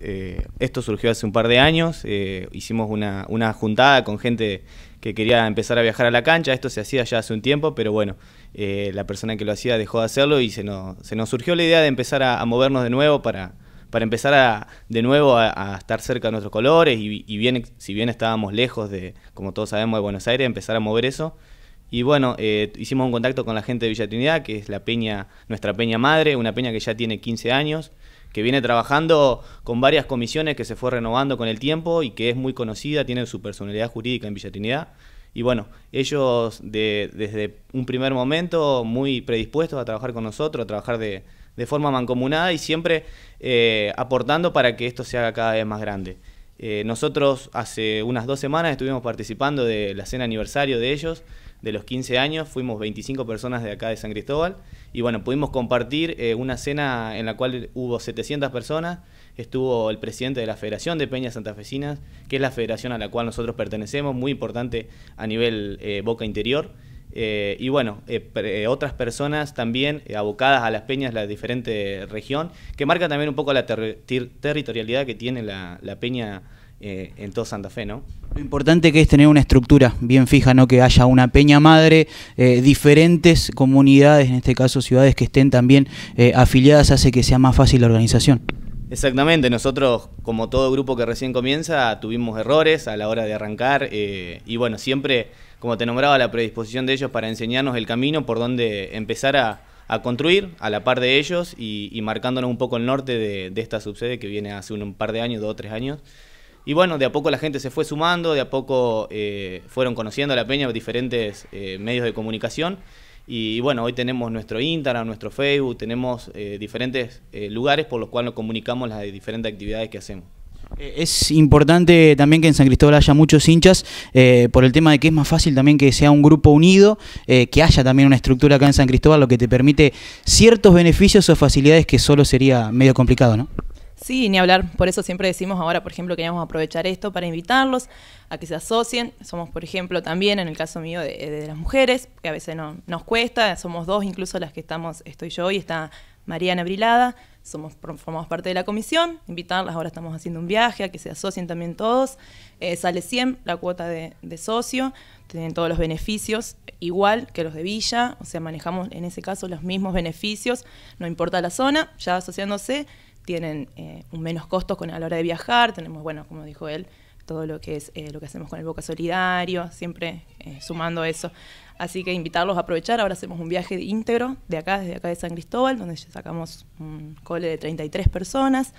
Eh, esto surgió hace un par de años, eh, hicimos una, una, juntada con gente que quería empezar a viajar a la cancha, esto se hacía ya hace un tiempo, pero bueno, eh, la persona que lo hacía dejó de hacerlo y se nos, se nos surgió la idea de empezar a, movernos de nuevo para, para empezar de nuevo a, estar cerca de nuestros colores y, bien, si bien estábamos lejos de, como todos sabemos, de Buenos Aires, empezar a mover eso. Y bueno, hicimos un contacto con la gente de Villa Trinidad, que es la peña, nuestra peña madre, una peña que ya tiene 15 años, que viene trabajando con varias comisiones que se fue renovando con el tiempo y que es muy conocida, tiene su personalidad jurídica en Villa Y bueno, ellos de, desde un primer momento muy predispuestos a trabajar con nosotros, a trabajar de, de forma mancomunada y siempre eh, aportando para que esto se haga cada vez más grande. Eh, nosotros hace unas dos semanas estuvimos participando de la cena aniversario de ellos de los 15 años, fuimos 25 personas de acá de San Cristóbal y bueno, pudimos compartir eh, una cena en la cual hubo 700 personas, estuvo el presidente de la Federación de Peñas Santafesinas, que es la federación a la cual nosotros pertenecemos, muy importante a nivel eh, Boca Interior. Eh, y bueno, otras personas también abocadas a las peñas de la diferente región, que marca también un poco la territorialidad que tiene la, la peña eh, en todo Santa Fe, ¿no? Lo importante que es tener una estructura bien fija, no que haya una peña madre, eh, diferentes comunidades, en este caso ciudades que estén también eh, afiliadas, hace que sea más fácil la organización. Exactamente, nosotros como todo grupo que recién comienza tuvimos errores a la hora de arrancar y bueno, siempre como te nombraba la predisposición de ellos para enseñarnos el camino por donde empezar a, construir a la par de ellos y, marcándonos un poco el norte de, esta subsede que viene hace un par de años, dos o tres años. Y bueno, de a poco la gente se fue sumando, de a poco eh, fueron conociendo a la peña diferentes eh, medios de comunicación. Y, bueno, hoy tenemos nuestro Instagram, nuestro Facebook, tenemos eh, diferentes lugares por los cuales nos comunicamos las diferentes actividades que hacemos. Es importante también que en San Cristóbal haya muchos hinchas por el tema de que es más fácil también que sea un grupo unido, que haya también una estructura acá en San Cristóbal, lo que te permite ciertos beneficios o facilidades que solo sería medio complicado, ¿no? Sí, ni hablar. Por eso siempre decimos ahora, por ejemplo, que queríamos aprovechar esto para invitarlos a que se asocien. Somos, por ejemplo, también, en el caso mío, de, las mujeres, que a veces no, nos cuesta. Somos dos incluso las que estamos, estoy yo y está Mariana Brilada. Somos, formamos parte de la comisión. Invitarlas, ahora estamos haciendo un viaje, a que se asocien también todos. Eh, sale 100 la cuota de, de socio. Tienen todos los beneficios igual que los de Villa. O sea, manejamos en ese caso los mismos beneficios. No importa la zona, ya asociándose tienen eh, menos costos con, a la hora de viajar, tenemos, bueno, como dijo él, todo lo que es eh, lo que hacemos con el Boca Solidario, siempre eh, sumando eso. Así que invitarlos a aprovechar, ahora hacemos un viaje íntegro de acá, desde acá de San Cristóbal, donde sacamos un cole de 33 personas.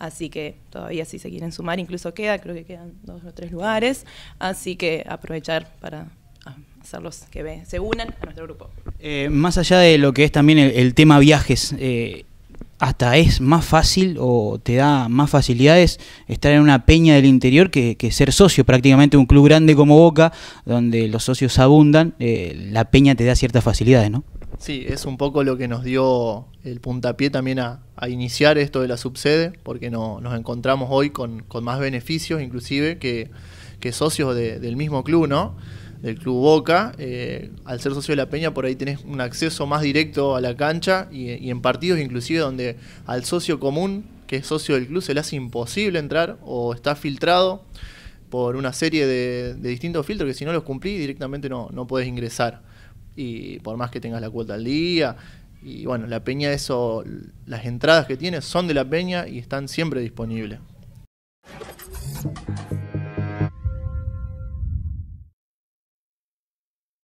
Así que todavía si se quieren sumar, incluso queda, creo que quedan dos o tres lugares. Así que aprovechar para ah, hacerlos que se unan a nuestro grupo. más allá de lo que es también el, tema viajes, eh, hasta es más fácil o te da más facilidades estar en una peña del interior que, ser socio prácticamente un club grande como Boca, donde los socios abundan, eh, la peña te da ciertas facilidades, ¿no? Sí, es un poco lo que nos dio el puntapié también a, a iniciar esto de la subsede, porque nos encontramos hoy con, más beneficios inclusive que, socios del mismo club, ¿no? del Club Boca. Eh, al ser socio de la Peña, por ahí tenés un acceso más directo a la cancha y, en partidos inclusive donde al socio común, que es socio del club, se le hace imposible entrar o está filtrado por una serie de, distintos filtros que si no los cumplís directamente no, no podés ingresar. Y por más que tengas la cuota al día, y bueno, la peña eso, las entradas que tiene son de la peña y están siempre disponibles.